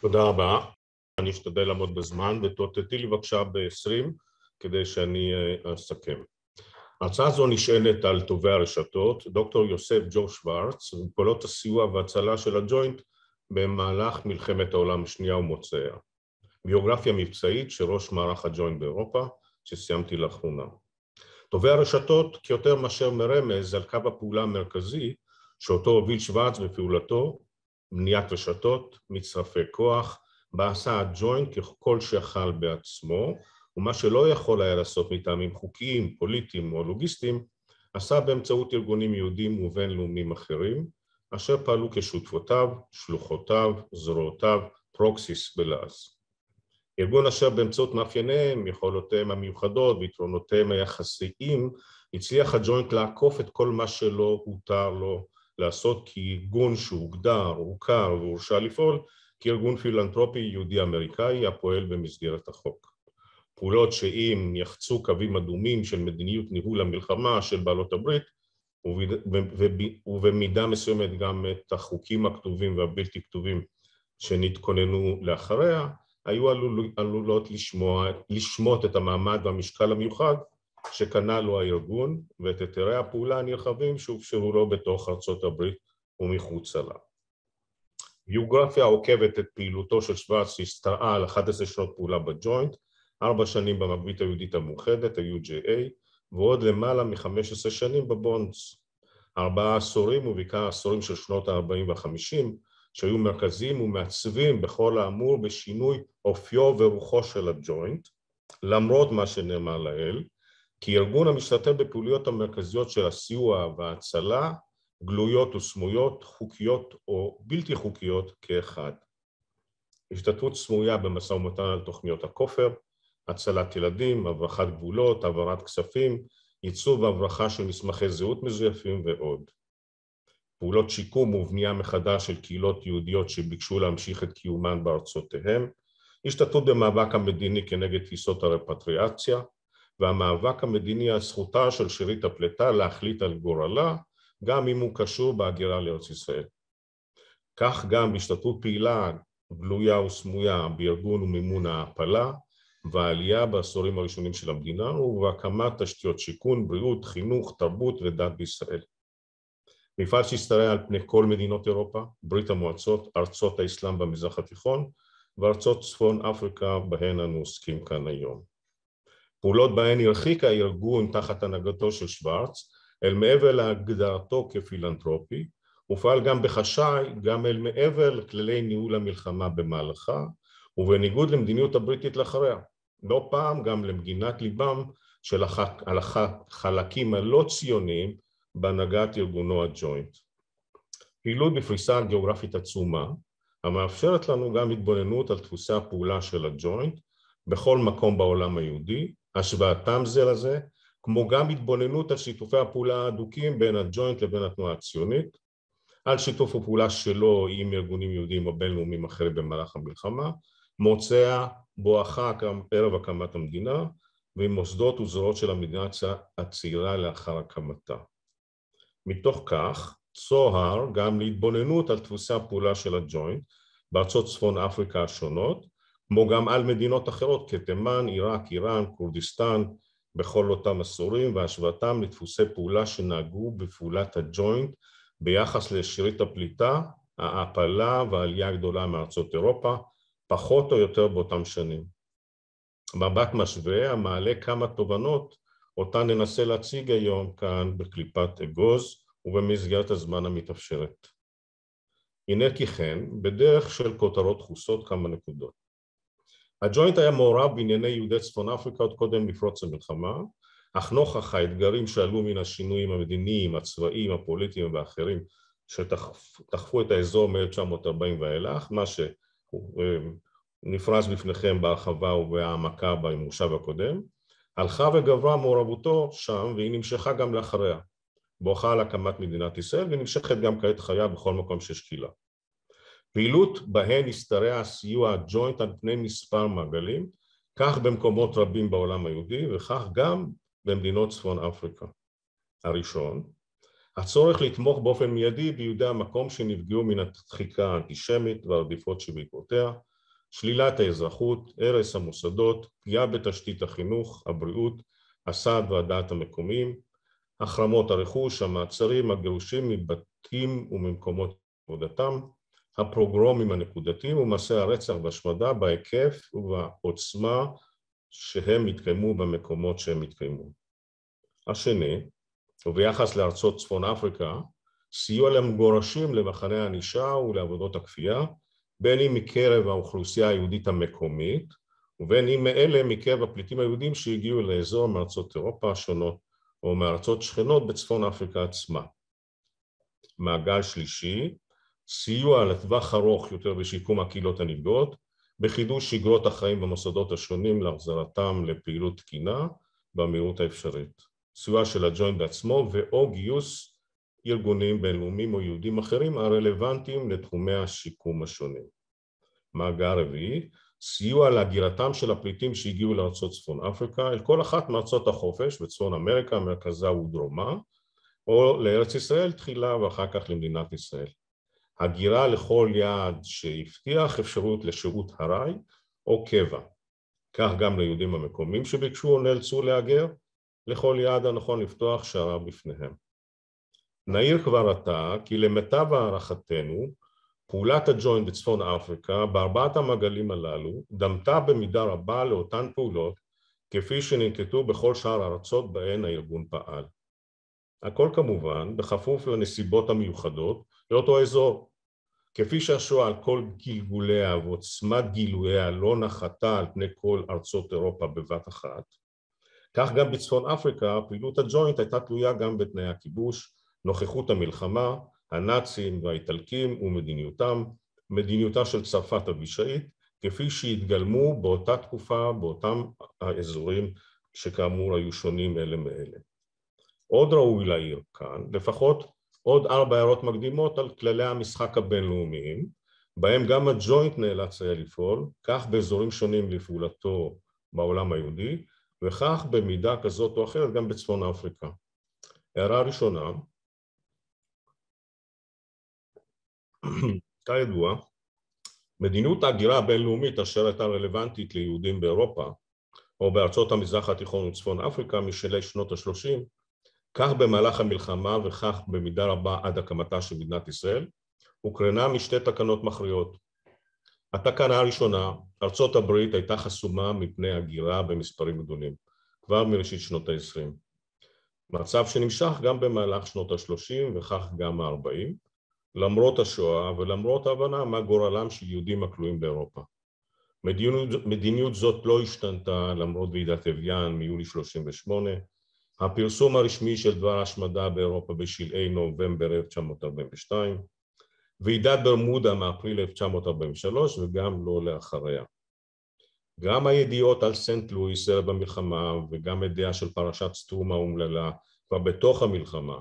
תודה רבה. אני אשתדל לעמוד בזמן, ותאותתי לי בבקשה ב-20 כדי שאני אה, אסכם. ההצעה הזו נשענת על טובי הרשתות, דוקטור יוסף ג'ו שוורץ, ופעולות הסיוע וההצלה של הג'וינט במהלך מלחמת העולם השנייה ומוצאיה. ביוגרפיה מבצעית של ראש מערך הג'וינט באירופה, שסיימתי לאחרונה. טובי הרשתות, כיותר מאשר מרמז על קו הפעולה המרכזי, שאותו הוביל שוורץ בפעולתו, בניית רשתות, מצרפי כוח, בה עשה הג'וינט ככל שיכל בעצמו, ומה שלא יכול היה לעשות מטעמים חוקיים, פוליטיים או לוגיסטיים, עשה באמצעות ארגונים יהודים ובינלאומיים אחרים, אשר פעלו כשותפותיו, שלוחותיו, זרועותיו, פרוקסיס בלעז. ארגון אשר באמצעות מאפייניהם, יכולותיהם המיוחדות ויתרונותיהם היחסיים, הצליח הג'וינט לעקוף את כל מה שלא הותר לו לעשות כארגון שהוגדר, הוכר והורשה לפעול כארגון פילנטרופי יהודי-אמריקאי הפועל במסגרת החוק. פעולות שאם יחצו קווים אדומים של מדיניות ניהול המלחמה של בעלות הברית ובמידה מסוימת גם את החוקים הכתובים והבלתי כתובים שנתכוננו לאחריה, היו עלול, עלולות לשמוע, לשמוט את המעמד והמשקל המיוחד שקנה לו הארגון ואת היתרי הפעולה הנרחבים שהופשרו לו בתוך ארצות הברית ומחוצה לה. ביוגרפיה עוקבת את פעילותו של שוורץ שהשתרעה על 11 שנות פעולה בג'וינט, ארבע שנים במגבית היהודית המאוחדת, ה-UJA, ועוד למעלה מ-15 שנים בבונדס. ארבעה עשורים ובעיקר עשורים של שנות ה-40 וה-50, שהיו מרכזיים ומעצבים בכל האמור בשינוי אופיו ורוחו של הג'וינט, למרות מה שנאמר לעיל, ארגון המשתתף בפעילויות המרכזיות של הסיוע וההצלה, גלויות וסמויות, חוקיות או בלתי חוקיות כאחד. השתתפות סמויה במשא ומתן על תוכניות הכופר, הצלת ילדים, הברחת גבולות, העברת כספים, ייצור והברחה של מסמכי זהות מזויפים ועוד. פעולות שיקום ובנייה מחדש של קהילות יהודיות שביקשו להמשיך את קיומן בארצותיהם, השתתפות במאבק המדיני כנגד תפיסות הרפטריאציה, והמאבק המדיני על זכותה של שארית הפלטה להחליט על גורלה, גם אם הוא קשור בהגירה לארץ ישראל. כך גם בהשתתפות פעילה, גלויה וסמויה, בארגון ומימון ההעפלה והעלייה בעשורים הראשונים של המדינה ובהקמת תשתיות שיכון, בריאות, חינוך, תרבות ודת בישראל. מפעל שהשתרע על פני כל מדינות אירופה, ברית המועצות, ארצות האסלאם במזרח התיכון וארצות צפון אפריקה בהן אנו עוסקים כאן היום. פעולות בהן הרחיק הארגון תחת הנהגתו של שוורץ אל מעבר להגדרתו כפילנטרופי, הופעל גם בחשאי, גם אל מעבר לכללי ניהול המלחמה במהלכה, ובניגוד למדיניות הבריטית לאחריה, לא פעם גם למגינת ליבם של החלקים הלא ציוניים בהנהגת ארגונו הג'וינט. פעילות בפריסה גיאוגרפית עצומה, המאפשרת לנו גם התבוננות על דפוסי הפעולה של הג'וינט בכל מקום בעולם היהודי, השוואתם זה לזה, כמו גם התבוננות על שיתופי הפעולה ההדוקים בין הג'וינט לבין התנועה הציונית, על שיתוף הפעולה שלו עם ארגונים יהודיים או בינלאומיים אחרים במהלך המלחמה, מוצע בואכה ערב הקמת המדינה ועם מוסדות וזרועות של המדינה הצעירה לאחר הקמתה. מתוך כך, צוהר גם להתבוננות על דפוסי הפעולה של הג'וינט בארצות צפון אפריקה השונות כמו גם על מדינות אחרות כתימן, עיראק, איראן, כורדיסטן, בכל אותם עשורים והשוואתם לדפוסי פעולה שנהגו בפעולת הג'וינט ביחס לשירית הפליטה, ההעפלה והעלייה הגדולה מארצות אירופה, פחות או יותר באותם שנים. מבט משווה המעלה כמה תובנות אותן ננסה להציג היום כאן בקליפת אגוז ובמסגרת הזמן המתאפשרת. הנה כי כן, בדרך של כותרות דחוסות כמה נקודות. הג'וינט היה מעורב בענייני יהודי צפון אפריקה עוד קודם לפרוץ המלחמה, אך נוכח האתגרים שעלו מן השינויים המדיניים, הצבאיים, הפוליטיים ואחרים שדחפו את האזור מ-1940 ואילך, מה שנפרס בפניכם בהרחבה ובהעמקה במושב הקודם, הלכה וגברה מעורבותו שם והיא נמשכה גם לאחריה, בואכה על הקמת מדינת ישראל ונמשכת גם כעת חיה בכל מקום שיש קהילה. פעילות בהן השתרע הסיוע הג'וינט על פני מספר מעגלים, כך במקומות רבים בעולם היהודי וכך גם במדינות צפון אפריקה. הראשון, הצורך לתמוך באופן מיידי ביהודי המקום שנפגעו מן הדחיקה האנטישמית והרדיפות שבעקבותיה, שלילת האזרחות, הרס המוסדות, פגיעה בתשתית החינוך, הבריאות, הסעד והדעת המקומיים, החרמות הרכוש, המעצרים, הגירושים מבתים וממקומות עבודתם, הפוגרומים הנקודתיים ומעשי הרצח והשמדה בהיקף ובעוצמה שהם התקיימו במקומות שהם התקיימו. השני, וביחס לארצות צפון אפריקה, סיוע למגורשים למחנה הענישה ולעבודות הכפייה, בין אם מקרב האוכלוסייה היהודית המקומית ובין אם מאלה מקרב הפליטים היהודים שהגיעו לאזור מארצות אירופה השונות או מארצות שכנות בצפון אפריקה עצמה. מעגל שלישי, סיוע לטווח ארוך יותר בשיקום הקהילות הנפגעות, בחידוש שגרות החיים במוסדות השונים להחזרתם לפעילות תקינה במהירות האפשרית, סיוע של הג'וינט בעצמו ואו גיוס ארגונים בינלאומיים או יהודים אחרים הרלוונטיים לתחומי השיקום השונים. מאגר רביעי, סיוע להגירתם של הפליטים שהגיעו לארצות צפון אפריקה, אל כל אחת מארצות החופש בצפון אמריקה, מרכזה ודרומה, או לארץ ישראל תחילה ואחר כך למדינת ישראל. הגירה לכל יעד שהבטיח אפשרות לשירות הרי או קבע. כך גם ליהודים המקומיים שביקשו או נאלצו להגר, לכל יעד הנכון לפתוח שערה בפניהם. נעיר כבר עתה כי למיטב הערכתנו, פעולת הג'וינט בצפון אפריקה בארבעת המעגלים הללו דמתה במידה רבה לאותן פעולות כפי שננקטו בכל שאר הארצות בהן הארגון פעל. הכל כמובן בכפוף לנסיבות המיוחדות לאותו אזור. כפי שהשואה על כל גלגוליה ועוצמת גילויה לא נחתה על פני כל ארצות אירופה בבת אחת, כך גם בצפון אפריקה פעילות הג'וינט הייתה תלויה גם בתנאי הכיבוש, נוכחות המלחמה, הנאצים והאיטלקים ומדיניותם, מדיניותה של צרפת אבישאית, כפי שהתגלמו באותה תקופה באותם האזורים שכאמור היו שונים אלה מאלה. עוד ראוי להעיר כאן, לפחות עוד ארבע הערות מקדימות על כללי המשחק הבינלאומיים, בהם גם הג'וינט נאלץ היה לפעול, כך באזורים שונים לפעולתו בעולם היהודי, וכך במידה כזאת או אחרת גם בצפון אפריקה. הערה ראשונה, כידוע, מדיניות ההגירה הבינלאומית אשר הייתה רלוונטית ליהודים באירופה או בארצות המזרח התיכון וצפון אפריקה משלהי שנות השלושים כך במהלך המלחמה וכך במידה רבה עד הקמתה של מדינת ישראל, הוקרנה משתי תקנות מכריעות. התקנה הראשונה, ארצות הברית הייתה חסומה מפני הגירה במספרים גדולים, כבר מראשית שנות ה-20. מצב שנמשך גם במהלך שנות ה-30 וכך גם ה-40, למרות השואה ולמרות ההבנה מה גורלם של יהודים הכלואים באירופה. מדיניות, מדיניות זאת לא השתנתה למרות ועידת אביאן מיולי 38' הפרסום הרשמי של דבר ההשמדה באירופה בשלהי נובמבר 1942, ועידת ברמודה מאפריל 1943 וגם לא לאחריה. גם הידיעות על סנט לואיס ערב המלחמה וגם ידיעה של פרשת סטרומה האומללה כבר בתוך המלחמה,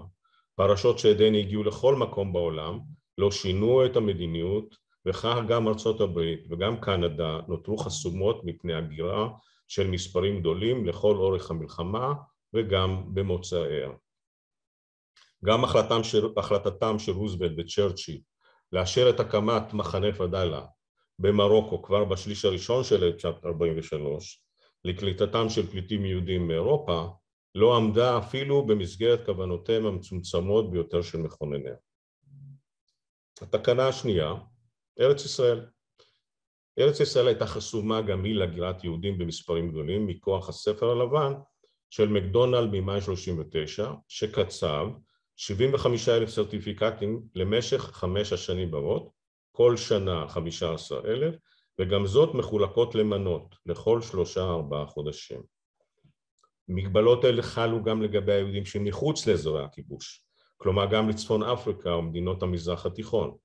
פרשות שעדיין הגיעו לכל מקום בעולם, לא שינו את המדיניות וכך גם ארצות הברית וגם קנדה נותרו חסומות מפני הגירה של מספרים גדולים לכל אורך המלחמה וגם במוצאיה. גם החלטתם של, החלטתם של רוזוולט וצ'רצ'יל לאשר את הקמת מחנה פדאלה במרוקו כבר בשליש הראשון של 1943 לקליטתם של פליטים יהודים מאירופה לא עמדה אפילו במסגרת כוונותיהם המצומצמות ביותר של מכונניה. התקנה השנייה, ארץ ישראל. ארץ ישראל הייתה חסומה גם היא להגירת יהודים במספרים גדולים מכוח הספר הלבן של מקדונלד ממאי 39 שקצב 75 אלף סרטיפיקטים למשך חמש השנים הבאות, כל שנה 15 אלף וגם זאת מחולקות למנות לכל שלושה ארבעה חודשים. מגבלות אלה חלו גם לגבי היהודים שמחוץ לאזורי הכיבוש, כלומר גם לצפון אפריקה ומדינות המזרח התיכון.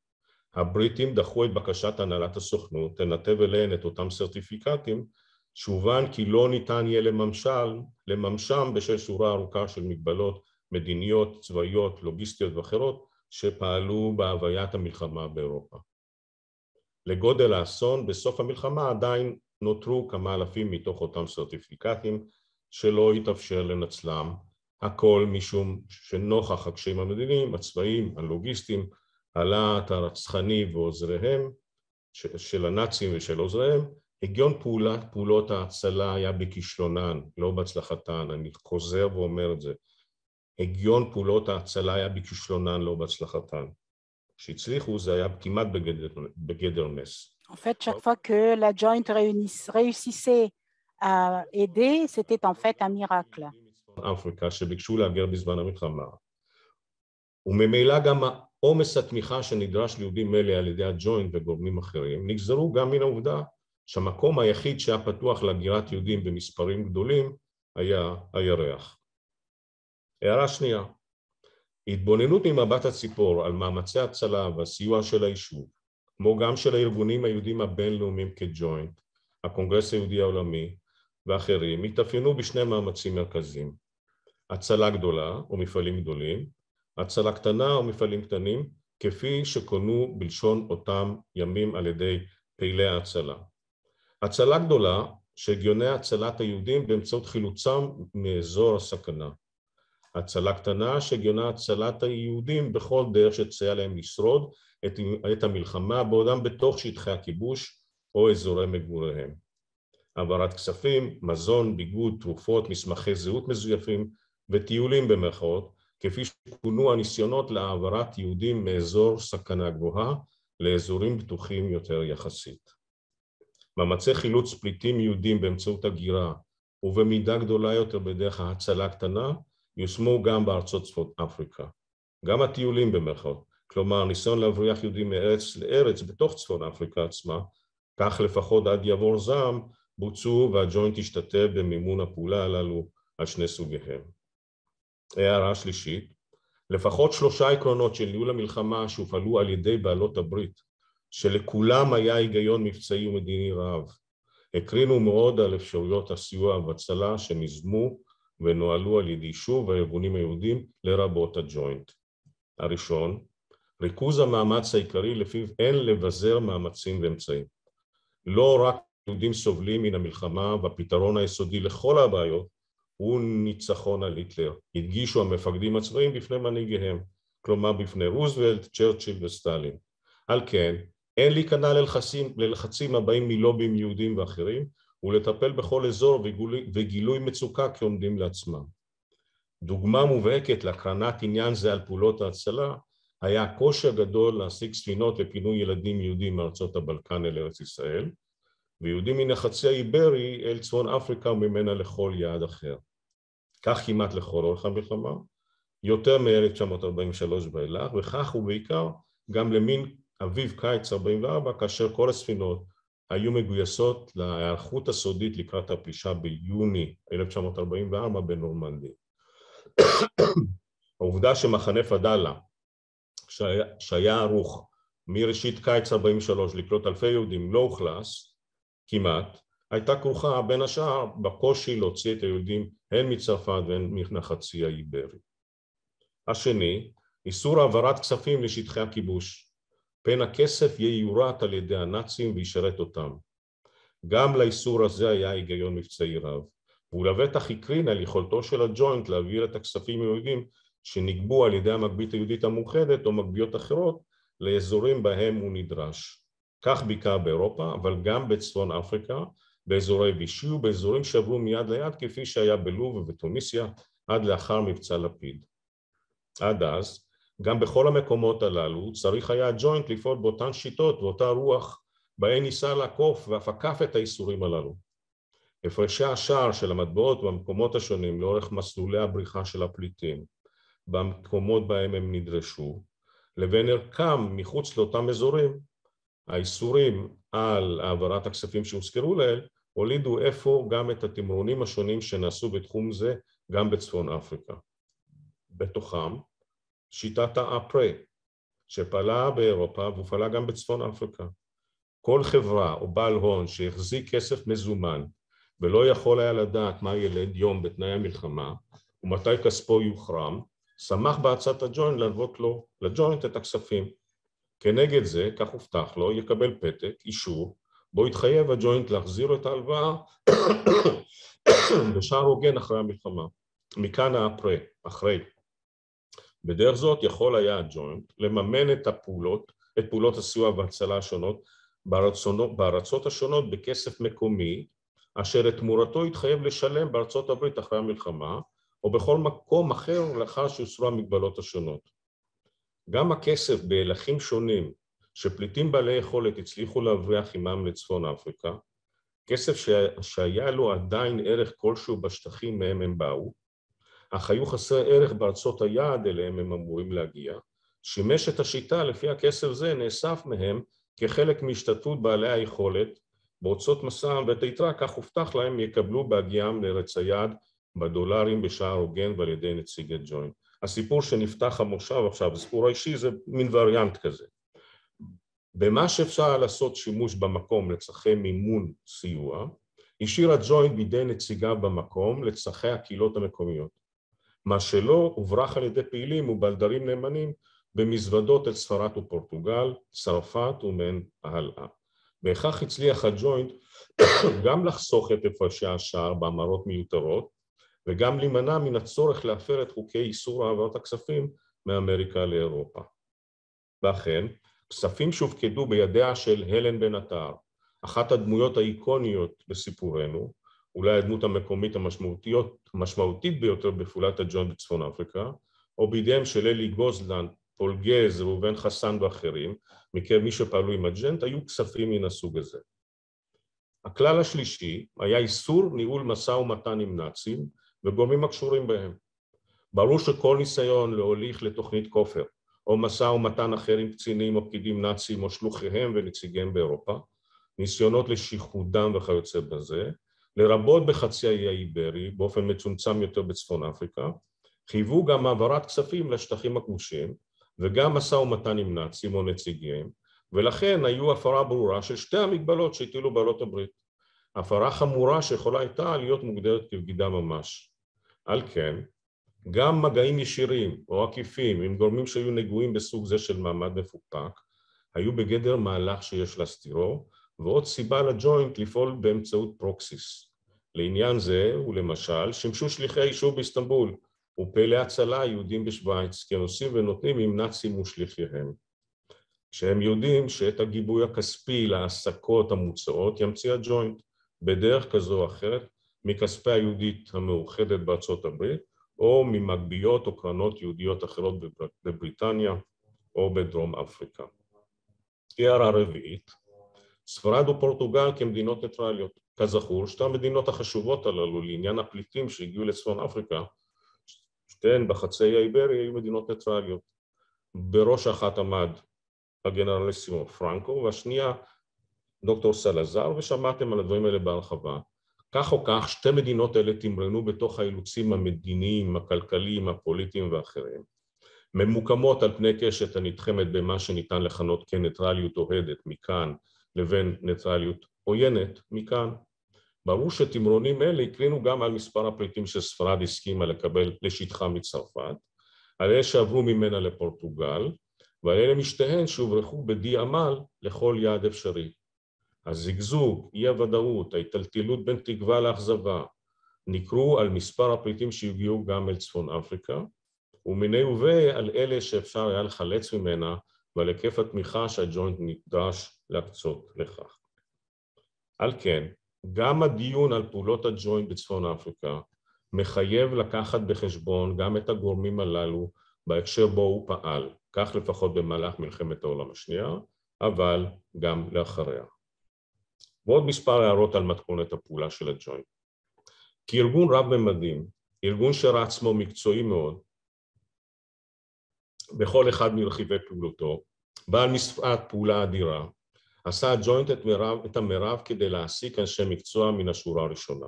הבריטים דחו את בקשת הנהלת הסוכנות לנתב אליהן את אותם סרטיפיקטים שובן כי לא ניתן יהיה לממשל, לממשם בשל שורה ארוכה של מגבלות מדיניות, צבאיות, לוגיסטיות ואחרות שפעלו בהוויית המלחמה באירופה. לגודל האסון, בסוף המלחמה עדיין נותרו כמה אלפים מתוך אותם סרטיפיקטים שלא התאפשר לנצלם, הכל משום שנוכח הקשיים המדיניים, הצבאיים, הלוגיסטיים, הלהט הרצחני ועוזריהם, של הנאצים ושל עוזריהם, הגיון פעולת פעולות ההצלה היה בכישלונן, לא בהצלחתן, אני חוזר ואומר את זה. הגיון פעולות ההצלה היה בכישלונן, לא בהצלחתן. כשהצליחו זה היה כמעט בגדר, בגדר נס. En fait, chaque fois que la joint réussissait à aider, c'était en fait un miracle. Et שהמקום היחיד שהיה פתוח להגירת יהודים במספרים גדולים היה הירח. הערה שנייה, התבוננות ממבט הציפור על מאמצי הצלה והסיוע של היישוב, כמו גם של הארגונים היהודים הבינלאומיים כג'וינט, הקונגרס היהודי העולמי ואחרים, התאפיינו בשני מאמצים מרכזיים: הצלה גדולה ומפעלים גדולים, הצלה קטנה ומפעלים קטנים, כפי שכונו בלשון אותם ימים על ידי פעילי ההצלה. הצלה גדולה של גאוני הצלת היהודים באמצעות חילוצם מאזור הסכנה. הצלה קטנה שהגיונה הצלת היהודים בכל דרך שתסייע להם לשרוד את, את המלחמה בעודם בתוך שטחי הכיבוש או אזורי מגוריהם. העברת כספים, מזון, ביגוד, תרופות, מסמכי זהות מזויפים וטיולים במרכאות, כפי שכונו הניסיונות להעברת יהודים מאזור סכנה גבוהה לאזורים בטוחים יותר יחסית. מאמצי חילוץ פליטים יהודים באמצעות הגירה ובמידה גדולה יותר בדרך ההצלה הקטנה יושמו גם בארצות צפון אפריקה. גם הטיולים במרכאות, כלומר ניסיון להבריח יהודים מארץ לארץ בתוך צפון אפריקה עצמה, כך לפחות עד יעבור זעם, בוצעו והג'וינט השתתף במימון הפעולה הללו על שני סוגיהם. הערה שלישית, לפחות שלושה עקרונות של ניהול המלחמה שהופעלו על ידי בעלות הברית שלכולם היה היגיון מבצעי ומדיני רב. הקרינו מאוד על אפשרויות הסיוע והצלה שניזמו ונוהלו על ידי שוב הארגונים היהודים, לרבות הג'וינט. הראשון, ריכוז המאמץ העיקרי לפיו אין לבזר מאמצים ואמצעים. לא רק יהודים סובלים מן המלחמה והפתרון היסודי לכל הבעיות הוא ניצחון על היטלר. הדגישו המפקדים הצבאיים בפני מנהיגיהם, כלומר בפני רוזוולט, צ'רצ'יל וסטלין. על כן, אין להיכנע ללחצים, ללחצים הבאים מלובים יהודים ואחרים ולטפל בכל אזור וגילוי, וגילוי מצוקה כעומדים לעצמם. דוגמה מובהקת להקרנת עניין זה על פעולות ההצלה היה הקושי הגדול להשיג ספינות לפינוי ילדים יהודים מארצות הבלקן אל ארץ ישראל ויהודים מן החצי האיברי אל צפון אפריקה וממנה לכל יעד אחר. כך כמעט לכל אורך המלחמה, יותר מ-1943 ואילך, וכך ובעיקר גם למין אביב קיץ 44, כאשר כל הספינות היו מגויסות להיערכות הסודית לקראת הפלישה ביוני 1944 בנורמנדי. העובדה שמחנה פדאלה, שהיה, ערוך מראשית קיץ 43 לקלוט אלפי יהודים, לא אוכלס כמעט, הייתה כרוכה בין השאר בקושי להוציא את היהודים הן מצרפת והן מנחצי האיברי. השני, איסור העברת כספים לשטחי הכיבוש. פן הכסף ייורט על ידי הנאצים וישרת אותם. גם לאיסור הזה היה היגיון מבצעי רב, והוא לבטח הקרין על יכולתו של הג'וינט להעביר את הכספים היהודים שנגבו על ידי המגבית היהודית המאוחדת או מגביות אחרות לאזורים בהם הוא נדרש. כך בעיקר באירופה, אבל גם בצפון אפריקה, באזורי וישי ובאזורים שעברו מיד ליד כפי שהיה בלוב ובתוניסיה עד לאחר מבצע לפיד. עד אז, גם בכל המקומות הללו צריך היה הג'וינט לפעול באותן שיטות, באותה רוח, בהן ניסה לעקוף ואף עקף את האיסורים הללו. הפרשי השער של המטבעות במקומות השונים לאורך מסלולי הבריחה של הפליטים, במקומות בהם הם נדרשו, לבין ערכם מחוץ לאותם אזורים, האיסורים על העברת הכספים שהוזכרו לעיל הולידו איפה גם את התמרונים השונים שנעשו בתחום זה גם בצפון אפריקה. בתוכם שיטת האפרה, שפעלה באירופה והופעלה גם בצפון אפריקה. כל חברה או בעל הון שהחזיק כסף מזומן ולא יכול היה לדעת מה ילד יום בתנאי המלחמה ומתי כספו יוחרם, שמח בעצת הג'וינט להלוות לו, לג'וינט את הכספים. כנגד זה, כך הובטח לו, יקבל פתק, אישור, בו יתחייב הג'וינט להחזיר את ההלוואה בשער הוגן אחרי המלחמה. מכאן האפרה, אחרי. בדרך זאת יכול היה הג'וינט לממן את הפעולות, את פעולות הסיוע וההצלה השונות בארצות השונות בכסף מקומי, אשר את תמורתו התחייב לשלם בארצות הברית אחרי המלחמה, או בכל מקום אחר לאחר שהוסרו המגבלות השונות. גם הכסף בהילכים שונים שפליטים בעלי יכולת הצליחו להבריח עמם לצפון אפריקה, כסף ש... שהיה לו עדיין ערך כלשהו בשטחים מהם הם באו, אך היו חסרי ערך בארצות היעד אליהם הם אמורים להגיע, שימש את השיטה לפי הכסף זה נאסף מהם כחלק מהשתתפות בעלי היכולת בהוצאות מסעם ואת היתרה כך הובטח להם יקבלו בהגיעם לארץ היעד בדולרים בשער הוגן ועל ידי נציג הג'וינט. הסיפור שנפתח המושב עכשיו, הסיפור האישי זה מין וריאנט כזה. במה שאפשר לעשות שימוש במקום לצרכי מימון סיוע, השאיר הג'וינט בידי נציגיו במקום לצרכי הקהילות המקומיות. מה שלא הוברח על ידי פעילים ובלדרים נאמנים במזוודות אל ספרד ופורטוגל, צרפת ומעין הלאה. בהכרח הצליח הג'וינט גם לחסוך את הפרשי השער בהמרות מיותרות וגם להימנע מן הצורך להפר את חוקי איסור העברת הכספים מאמריקה לאירופה. ואכן, כספים שהופקדו בידיה של הלן בן עטר, אחת הדמויות האיקוניות בסיפורנו, אולי הדמות המקומית המשמעותית ביותר בפעולת הג'וינט בצפון אפריקה, או בידיהם של אלי גוזלן, פולגז, ראובן חסן ואחרים, מקרב מי שפעלו עם הג'וינט, היו כספים מן הסוג הזה. הכלל השלישי היה איסור ניהול משא ומתן עם נאצים וגורמים הקשורים בהם. ברור שכל ניסיון להוליך לתוכנית כופר או משא ומתן אחר עם קצינים או פקידים נאצים או שלוחיהם ונציגיהם באירופה, ניסיונות לשיחודם וכיוצא בזה, לרבות בחצי האי האיברי, באופן מצומצם יותר בצפון אפריקה, חייבו גם העברת כספים לשטחים הכבושים וגם משא ומתן עם נאצים או נציגיהם, ולכן היו הפרה ברורה של שתי המגבלות שהטילו בעלות הברית. הפרה חמורה שיכולה הייתה להיות מוגדרת כבגידה ממש. על כן, גם מגעים ישירים או עקיפים עם גורמים שהיו נגועים בסוג זה של מעמד מפוקפק, היו בגדר מהלך שיש להסתירו, ועוד סיבה לג'וינט לפעול באמצעות פרוקסיס. לעניין זה הוא למשל שימשו שליחי היישוב באיסטנבול ופעילי הצלה היהודים בשוויץ כנושאים ונותנים עם נאצים ושליחיהם. שהם יודעים שאת הגיבוי הכספי להעסקות המוצעות ימציא הג'וינט בדרך כזו או אחרת מכספי היהודית המאוחדת בארצות הברית או ממגביות או קרנות יהודיות אחרות בבריטניה או בדרום אפריקה. הערה רביעית, ספרד ופורטוגל כמדינות ניטרליות. כזכור, שתי המדינות החשובות הללו לעניין הפליטים שהגיעו לצפון אפריקה, שתיהן בחצי האיברי היו מדינות ניטרליות. בראש אחת עמד הגנרליסימו פרנקו, והשנייה דוקטור סלזר, ושמעתם על הדברים האלה בהרחבה. כך או כך, שתי מדינות אלה תמרנו בתוך האילוצים המדיניים, הכלכליים, הפוליטיים ואחרים. ממוקמות על פני קשת הנתחמת במה שניתן לכנות כניטרליות אוהדת מכאן, לבין ניטרליות עוינת מכאן. ברור שתמרונים אלה הקרינו גם על מספר הפליטים שספרד הסכימה לקבל לשטחה מצרפת, על אלה שעברו ממנה לפורטוגל, ועל אלה משתיהן שהוברחו בדי עמל לכל יעד אפשרי. הזיגזוג, אי הוודאות, ההיטלטלות בין תקווה לאכזבה, נקרו על מספר הפליטים שהגיעו גם אל צפון אפריקה, ומיני וביה על אלה שאפשר היה לחלץ ממנה ועל היקף התמיכה שהג'וינט נדרש להקצות לכך. על כן, גם הדיון על פעולות הג'וינט בצפון אפריקה מחייב לקחת בחשבון גם את הגורמים הללו בהקשר בו הוא פעל, כך לפחות במהלך מלחמת העולם השנייה, אבל גם לאחריה. ועוד מספר הערות על מתכונת הפעולה של הג'וינט. כארגון רב-ממדים, ארגון שראה עצמו מקצועי מאוד, בכל אחד מרכיבי פעולתו, בעל משפט פעולה אדירה, עשה הג'וינט את, מרב, את המרב כדי להעסיק אנשי מקצוע מן השורה הראשונה.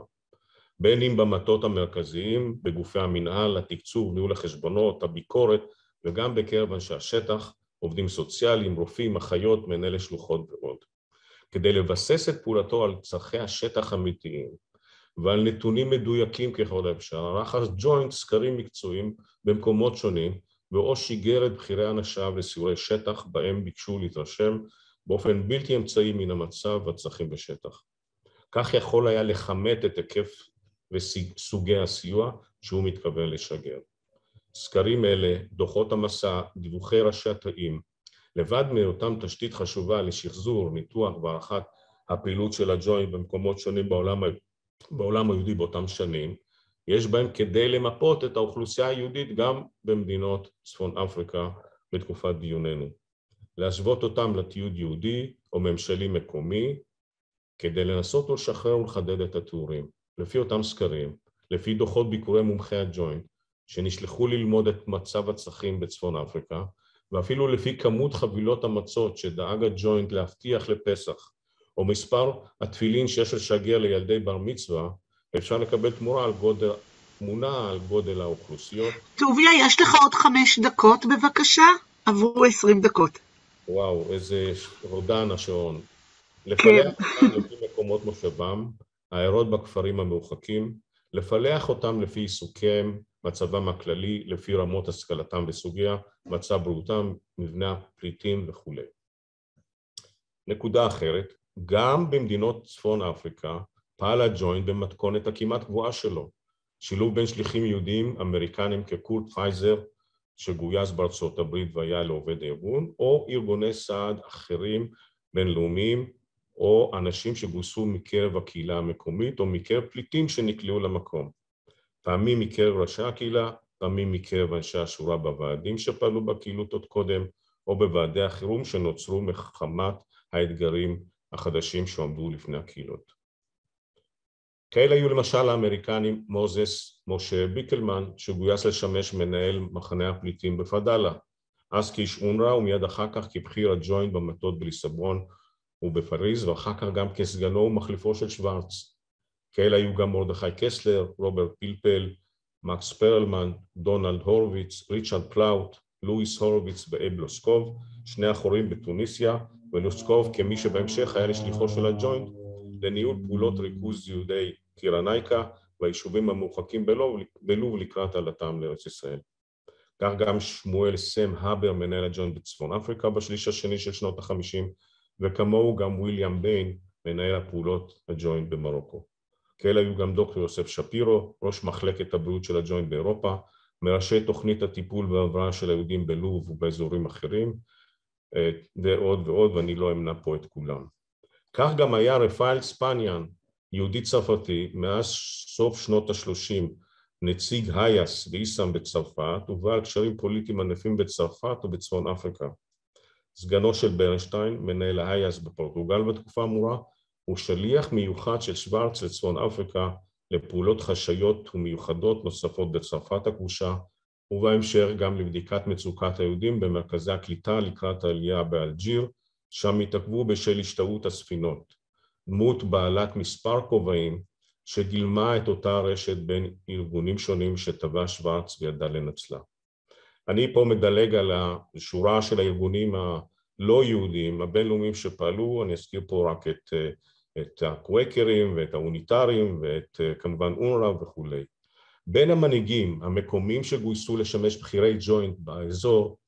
בין אם במטות המרכזיים, בגופי המינהל, התקצוב, ניהול החשבונות, הביקורת, וגם בקרב אנשי השטח, עובדים סוציאליים, רופאים, אחיות, מנהלי שלוחות ועוד. כדי לבסס את פעולתו על צורכי השטח האמיתיים ועל נתונים מדויקים ככל האפשר, ערך הג'וינט סקרים מקצועיים במקומות שונים, ואו שיגר את בכירי אנשיו לסיורי שטח בהם ביקשו להתרשם באופן בלתי אמצעי מן המצב והצרכים בשטח. כך יכול היה לכמת את היקף וסוגי הסיוע שהוא מתכוון לשגר. סקרים אלה, דוחות המסע, דיווחי ראשי התאים, לבד מאותם תשתית חשובה לשחזור, ניתוח והערכת הפעילות של הג'וינט במקומות שונים בעולם, בעולם היהודי באותם שנים, יש בהם כדי למפות את האוכלוסייה היהודית גם במדינות צפון אפריקה בתקופת דיוננו. להשוות אותם לתיעוד יהודי או ממשלי מקומי, כדי לנסות ולשחרר ולחדד את התיאורים. לפי אותם סקרים, לפי דוחות ביקורי מומחי הג'וינט, שנשלחו ללמוד את מצב הצרכים בצפון אפריקה, ואפילו לפי כמות חבילות המצות שדאג הג'וינט להבטיח לפסח, או מספר התפילין שיש לשגר לילדי בר מצווה, אפשר לקבל תמורה על גודל, תמונה על גודל האוכלוסיות. טוביה, יש לך עוד חמש דקות בבקשה? עברו עשרים דקות. וואו, איזה רודן השעון. לפלח כן. אותם לפי מקומות מושבם, העיירות בכפרים המרוחקים, לפלח אותם לפי עיסוקיהם, מצבם הכללי, לפי רמות השכלתם בסוגיה, מצב בריאותם, מבנה פליטים וכולי. נקודה אחרת, גם במדינות צפון אפריקה פעל הג'וינט במתכונת הכמעט קבועה שלו, שילוב בין שליחים יהודים אמריקנים כקורט פייזר שגויס בארצות הברית והיה לעובד הארגון, או ארגוני סעד אחרים בינלאומיים, או אנשים שגויסו מקרב הקהילה המקומית או מקרב פליטים שנקלעו למקום. פעמים מקרב ראשי הקהילה, פעמים מקרב אנשי השורה בוועדים שפעלו בקהילות עוד קודם, או בוועדי החירום שנוצרו מחמת האתגרים החדשים שעמדו לפני הקהילות. כאלה היו למשל האמריקנים מוזס משה ביקלמן, שגויס לשמש מנהל מחנה הפליטים בפדאלה, אז כאיש אונר"א ומיד אחר כך כבכיר הג'וינט במטות בליסבון ובפריז, ואחר כך גם כסגנו ומחליפו של שוורץ. כאלה היו גם מרדכי קסלר, רוברט פלפל, מקס פרלמן, דונלד הורוביץ, ריצ'רד פלאוט, לואיס הורוביץ ואב לוסקוב, שני החורים בתוניסיה, ולוסקוב כמי שבהמשך היה לשליחו של הג'וינט לניהול פעולות ריכוז יהודי טירנייקה והיישובים המורחקים בלוב, בלוב לקראת עלתם לארץ ישראל. כך גם שמואל סם הבר, מנהל הג'וינט בצפון אפריקה בשליש השני של שנות החמישים, וכמוהו גם ויליאם ביין, מנהל הפעולות הג'וינט במרוקו. כאלה היו גם דוקטור יוסף שפירו, ראש מחלקת הבריאות של הג'וינט באירופה, מראשי תוכנית הטיפול וההבראה של היהודים בלוב ובאזורים אחרים, אה, ועוד ועוד, ואני לא אמנע פה את כולם. כך גם היה רפאל ספניאן, יהודי צרפתי, מאז סוף שנות ה-30, נציג היאס ואיסאם בצרפת, ובעל קשרים פוליטיים ענפים בצרפת ובצפון אפריקה. סגנו של ברנשטיין, מנהל היאס בפורטוגל בתקופה האמורה, הוא שליח מיוחד של שוורץ לצפון אפריקה לפעולות חשאיות ומיוחדות נוספות בצרפת הכבושה, ובהמשך גם לבדיקת מצוקת היהודים במרכזי הקליטה לקראת העלייה באלג'יר, שם התעכבו בשל השתאות הספינות. דמות בעלת מספר כובעים שגילמה את אותה רשת בין ארגונים שונים שטבע שוורץ וידע לנצלה. אני פה מדלג על השורה של הארגונים הלא יהודיים, הבינלאומיים שפעלו, אני אזכיר פה רק את, את הקווקרים ואת האוניטרים ואת כמובן אונר"א וכולי. בין המנהיגים המקומיים שגויסו לשמש בכירי ג'וינט באזור,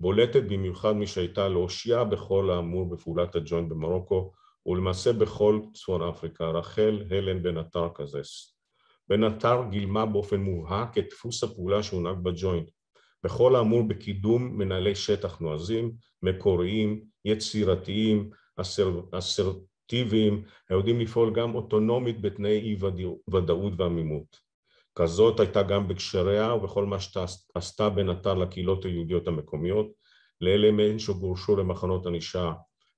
בולטת במיוחד מי שהייתה להושיע בכל האמור בפעולת הג'וינט במרוקו, ולמעשה בכל צפון אפריקה, רחל הלן בן עטר כזה. בן גילמה באופן מובהק את דפוס הפעולה שהונהג בג'וינט, בכל האמור בקידום מנהלי שטח נועזים, מקוריים, יצירתיים, אסר, אסרטיביים, היודעים לפעול גם אוטונומית בתנאי אי ודאות ועמימות. כזאת הייתה גם בקשריה ובכל מה שעשתה בין עטר לקהילות היהודיות המקומיות, לאלה מהן שגורשו למחנות ענישה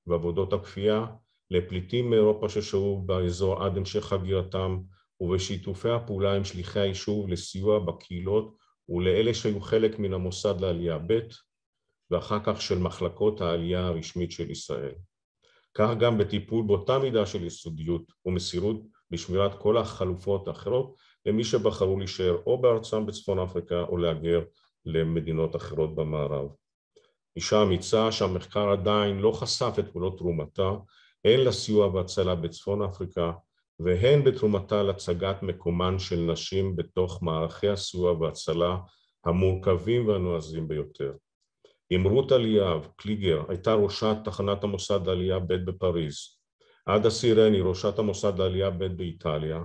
ועבודות הכפייה, לפליטים מאירופה ששהו באזור עד המשך הגירתם ובשיתופי הפעולה עם שליחי היישוב לסיוע בקהילות ולאלה שהיו חלק מן המוסד לעלייה ב' ואחר כך של מחלקות העלייה הרשמית של ישראל. כך גם בטיפול באותה מידה של יסודיות ומסירות בשמירת כל החלופות האחרות למי שבחרו להישאר או בארצם בצפון אפריקה או להגר למדינות אחרות במערב. אישה אמיצה שהמחקר עדיין לא חשף את כולו תרומתה הן לסיוע והצלה בצפון אפריקה והן בתרומתה להצגת מקומן של נשים בתוך מערכי הסיוע והצלה המורכבים והנועזים ביותר. אם רות אליאב קליגר הייתה ראשת תחנת המוסד העלייה ב' בפריז, עדה סירני ראשת המוסד העלייה ב' באיטליה,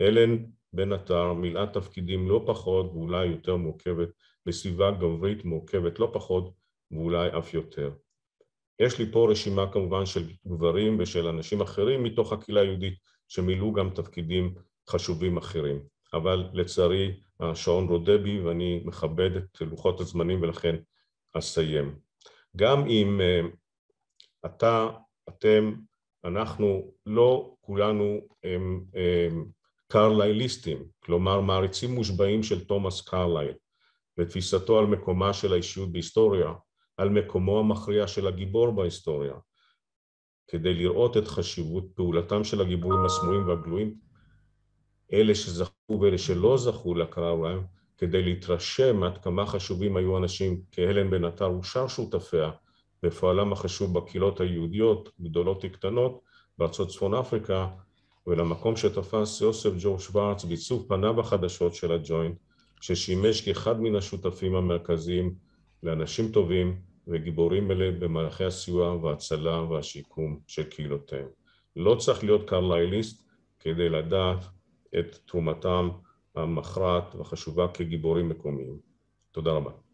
אלן בן עטר מילאה תפקידים לא פחות ואולי יותר מורכבת בסביבה גברית מורכבת לא פחות ואולי אף יותר. יש לי פה רשימה כמובן של גברים ושל אנשים אחרים מתוך הקהילה היהודית שמילאו גם תפקידים חשובים אחרים, אבל לצערי השעון רודה בי ואני מכבד את לוחות הזמנים ולכן אסיים. גם אם אה, אתה, אתם, אנחנו לא כולנו הם, הם קרלייליסטים, כלומר מעריצים מושבעים של תומאס קרלייל ותפיסתו על מקומה של האישיות בהיסטוריה, על מקומו המכריע של הגיבור בהיסטוריה, כדי לראות את חשיבות פעולתם של הגיבורים הסמויים והגלויים, אלה שזכו ואלה שלא זכו להכרה בהם, כדי להתרשם עד כמה חשובים היו אנשים כהלן בן עטר ושאר שותפיה בפועלם החשוב בקהילות היהודיות, גדולות וקטנות, בארצות צפון אפריקה, ולמקום שתפס יוסף ג'ורג' שוורץ בעיצוב פניו החדשות של הג'וינט, ששימש כאחד מן השותפים המרכזיים לאנשים טובים וגיבורים אלה במערכי הסיוע וההצלה והשיקום של קהילותיהם. לא צריך להיות קרלייליסט כדי לדעת את תרומתם המכרעת והחשובה כגיבורים מקומיים. תודה רבה.